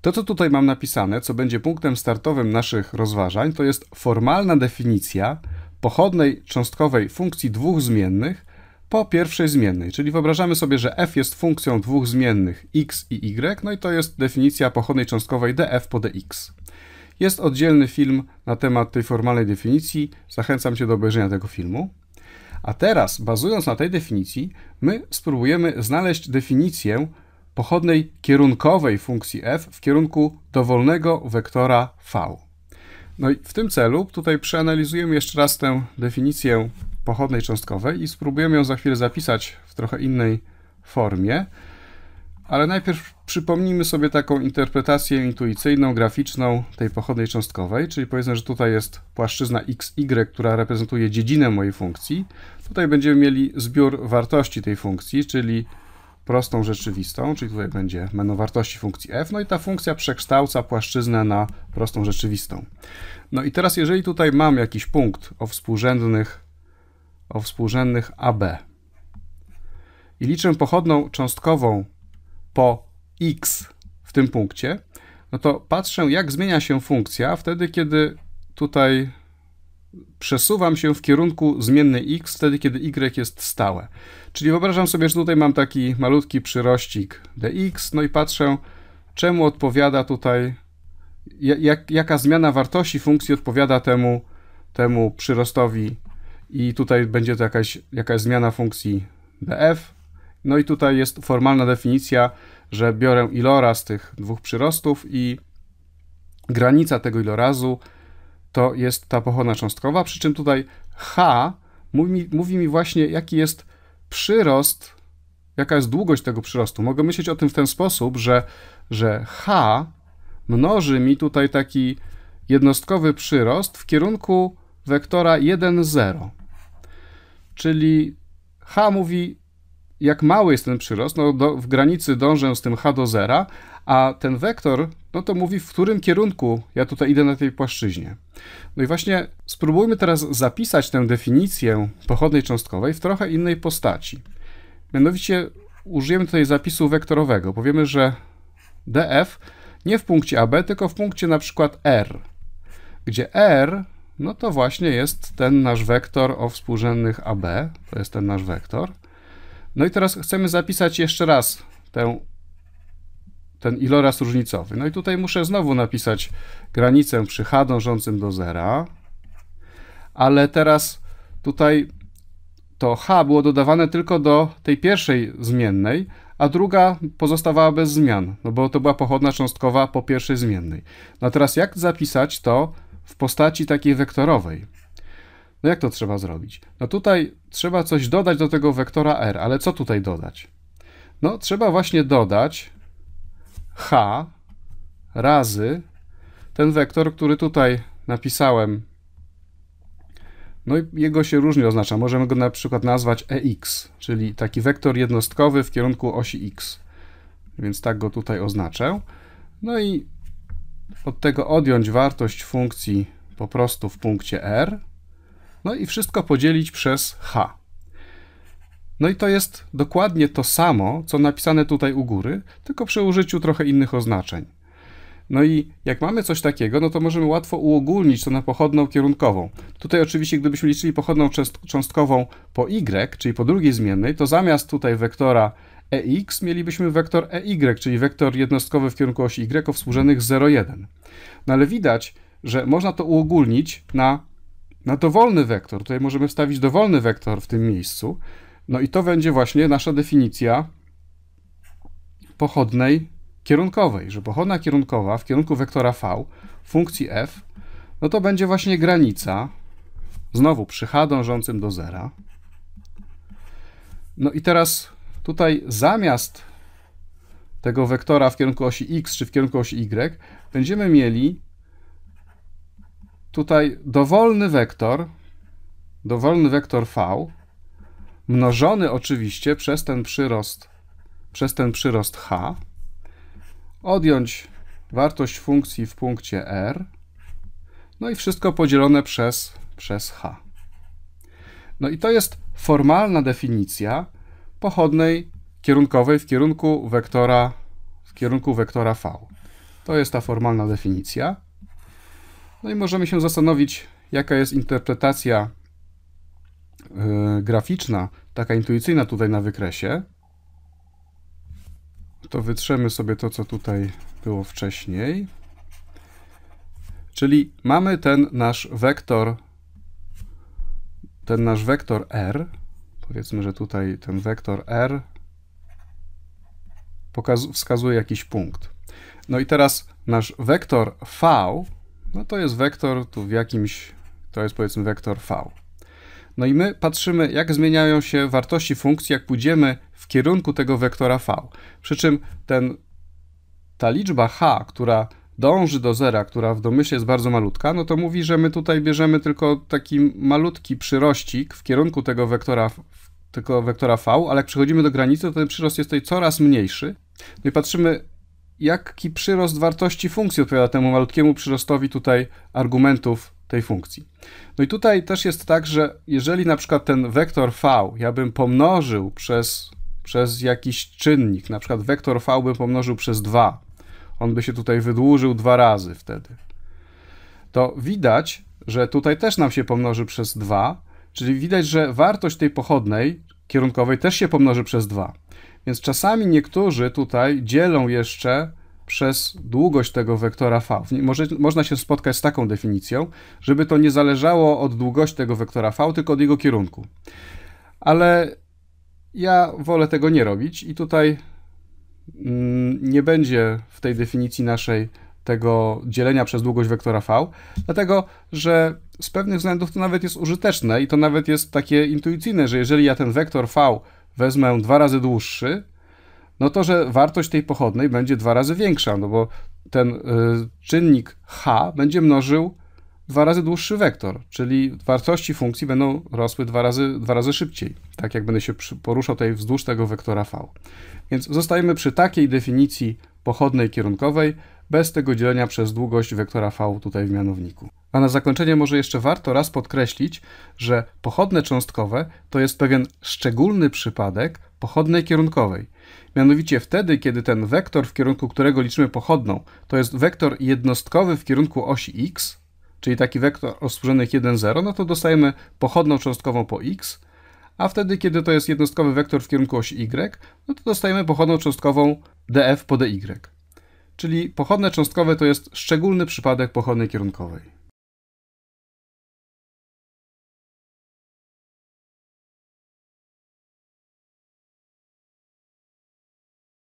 To, co tutaj mam napisane, co będzie punktem startowym naszych rozważań, to jest formalna definicja pochodnej cząstkowej funkcji dwóch zmiennych po pierwszej zmiennej. Czyli wyobrażamy sobie, że f jest funkcją dwóch zmiennych x i y, no i to jest definicja pochodnej cząstkowej df po dx. Jest oddzielny film na temat tej formalnej definicji. Zachęcam Cię do obejrzenia tego filmu. A teraz, bazując na tej definicji, my spróbujemy znaleźć definicję pochodnej kierunkowej funkcji f w kierunku dowolnego wektora v. No i w tym celu tutaj przeanalizujemy jeszcze raz tę definicję pochodnej cząstkowej i spróbujemy ją za chwilę zapisać w trochę innej formie. Ale najpierw przypomnijmy sobie taką interpretację intuicyjną, graficzną tej pochodnej cząstkowej, czyli powiedzmy, że tutaj jest płaszczyzna xy, która reprezentuje dziedzinę mojej funkcji. Tutaj będziemy mieli zbiór wartości tej funkcji, czyli prostą rzeczywistą, czyli tutaj będzie menu wartości funkcji f, no i ta funkcja przekształca płaszczyznę na prostą rzeczywistą. No i teraz jeżeli tutaj mam jakiś punkt o współrzędnych, o współrzędnych AB i liczę pochodną cząstkową po x w tym punkcie, no to patrzę jak zmienia się funkcja wtedy, kiedy tutaj przesuwam się w kierunku zmiennej x wtedy, kiedy y jest stałe. Czyli wyobrażam sobie, że tutaj mam taki malutki przyrościk dx, no i patrzę, czemu odpowiada tutaj, jak, jaka zmiana wartości funkcji odpowiada temu, temu przyrostowi i tutaj będzie to jakaś, jakaś zmiana funkcji df. No i tutaj jest formalna definicja, że biorę iloraz tych dwóch przyrostów i granica tego ilorazu to jest ta pochodna cząstkowa, przy czym tutaj h mówi, mówi mi właśnie, jaki jest przyrost, jaka jest długość tego przyrostu. Mogę myśleć o tym w ten sposób, że, że h mnoży mi tutaj taki jednostkowy przyrost w kierunku wektora 1, 0. Czyli h mówi, jak mały jest ten przyrost, no do, w granicy dążę z tym h do zera, a ten wektor no to mówi, w którym kierunku ja tutaj idę na tej płaszczyźnie. No i właśnie spróbujmy teraz zapisać tę definicję pochodnej cząstkowej w trochę innej postaci. Mianowicie użyjemy tutaj zapisu wektorowego. Powiemy, że df nie w punkcie AB, tylko w punkcie na przykład R, gdzie R no to właśnie jest ten nasz wektor o współrzędnych AB, to jest ten nasz wektor. No i teraz chcemy zapisać jeszcze raz tę ten iloraz różnicowy. No i tutaj muszę znowu napisać granicę przy h dążącym do zera, ale teraz tutaj to h było dodawane tylko do tej pierwszej zmiennej, a druga pozostawała bez zmian, no bo to była pochodna cząstkowa po pierwszej zmiennej. No a teraz jak zapisać to w postaci takiej wektorowej? No jak to trzeba zrobić? No tutaj trzeba coś dodać do tego wektora r, ale co tutaj dodać? No trzeba właśnie dodać h razy ten wektor, który tutaj napisałem. No i jego się różnie oznacza. Możemy go na przykład nazwać ex, czyli taki wektor jednostkowy w kierunku osi x. Więc tak go tutaj oznaczę. No i od tego odjąć wartość funkcji po prostu w punkcie r. No i wszystko podzielić przez h. No i to jest dokładnie to samo, co napisane tutaj u góry, tylko przy użyciu trochę innych oznaczeń. No i jak mamy coś takiego, no to możemy łatwo uogólnić to na pochodną kierunkową. Tutaj oczywiście, gdybyśmy liczyli pochodną cząstkową po y, czyli po drugiej zmiennej, to zamiast tutaj wektora ex mielibyśmy wektor ey, czyli wektor jednostkowy w kierunku osi y o współrzędnych 0,1. No ale widać, że można to uogólnić na, na dowolny wektor. Tutaj możemy wstawić dowolny wektor w tym miejscu, no i to będzie właśnie nasza definicja pochodnej kierunkowej, że pochodna kierunkowa w kierunku wektora v funkcji f, no to będzie właśnie granica, znowu przy h dążącym do zera. No i teraz tutaj zamiast tego wektora w kierunku osi x czy w kierunku osi y, będziemy mieli tutaj dowolny wektor, dowolny wektor v, mnożony oczywiście przez ten przyrost, przez ten przyrost h, odjąć wartość funkcji w punkcie r, no i wszystko podzielone przez, przez h. No i to jest formalna definicja pochodnej kierunkowej w kierunku wektora, w kierunku wektora v. To jest ta formalna definicja. No i możemy się zastanowić, jaka jest interpretacja Y, graficzna, taka intuicyjna tutaj na wykresie, to wytrzemy sobie to, co tutaj było wcześniej. Czyli mamy ten nasz wektor, ten nasz wektor R, powiedzmy, że tutaj ten wektor R wskazuje jakiś punkt. No i teraz nasz wektor V, no to jest wektor tu w jakimś, to jest powiedzmy wektor V. No i my patrzymy, jak zmieniają się wartości funkcji, jak pójdziemy w kierunku tego wektora v. Przy czym ten, ta liczba h, która dąży do zera, która w domyśle jest bardzo malutka, no to mówi, że my tutaj bierzemy tylko taki malutki przyrościk w kierunku tego wektora, tego wektora v, ale jak przechodzimy do granicy, to ten przyrost jest tutaj coraz mniejszy. No i patrzymy, jaki przyrost wartości funkcji odpowiada temu malutkiemu przyrostowi tutaj argumentów tej funkcji. No i tutaj też jest tak, że jeżeli na przykład ten wektor v ja bym pomnożył przez, przez jakiś czynnik, na przykład wektor v bym pomnożył przez 2, on by się tutaj wydłużył dwa razy wtedy, to widać, że tutaj też nam się pomnoży przez 2, czyli widać, że wartość tej pochodnej kierunkowej też się pomnoży przez 2. Więc czasami niektórzy tutaj dzielą jeszcze przez długość tego wektora v. Może, można się spotkać z taką definicją, żeby to nie zależało od długości tego wektora v, tylko od jego kierunku. Ale ja wolę tego nie robić i tutaj mm, nie będzie w tej definicji naszej tego dzielenia przez długość wektora v, dlatego że z pewnych względów to nawet jest użyteczne i to nawet jest takie intuicyjne, że jeżeli ja ten wektor v wezmę dwa razy dłuższy, no to, że wartość tej pochodnej będzie dwa razy większa, no bo ten y, czynnik h będzie mnożył dwa razy dłuższy wektor, czyli wartości funkcji będą rosły dwa razy, dwa razy szybciej, tak jak będę się poruszał tutaj wzdłuż tego wektora v. Więc zostajemy przy takiej definicji pochodnej kierunkowej, bez tego dzielenia przez długość wektora v tutaj w mianowniku. A na zakończenie może jeszcze warto raz podkreślić, że pochodne cząstkowe to jest pewien szczególny przypadek, pochodnej kierunkowej. Mianowicie wtedy, kiedy ten wektor, w kierunku którego liczymy pochodną, to jest wektor jednostkowy w kierunku osi x, czyli taki wektor o współrzędnych 1, 0, no to dostajemy pochodną cząstkową po x, a wtedy, kiedy to jest jednostkowy wektor w kierunku osi y, no to dostajemy pochodną cząstkową df po dy. Y. Czyli pochodne cząstkowe to jest szczególny przypadek pochodnej kierunkowej.